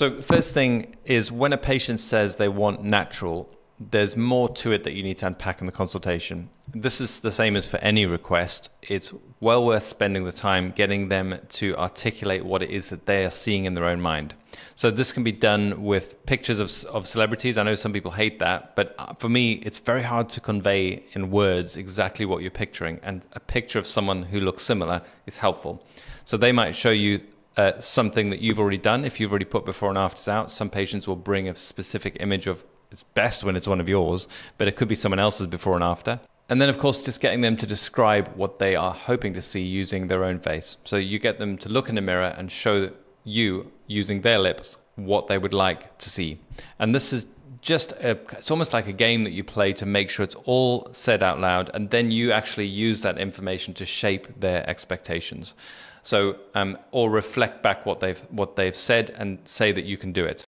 So, first thing is when a patient says they want natural, there's more to it that you need to unpack in the consultation. This is the same as for any request. It's well worth spending the time getting them to articulate what it is that they are seeing in their own mind. So, this can be done with pictures of, of celebrities. I know some people hate that, but uh, for me, it's very hard to convey in words exactly what you're picturing. And a picture of someone who looks similar is helpful. So, they might show you uh, something that you've already done. If you've already put before and afters out, some patients will bring a specific image of it's best when it's one of yours, but it could be someone else's before and after. And then, of course, just getting them to describe what they are hoping to see using their own face. So you get them to look in a mirror and show you, using their lips, what they would like to see. And this is just a, it's almost like a game that you play to make sure it's all said out loud and then you actually use that information to shape their expectations so um, or reflect back what they've what they've said and say that you can do it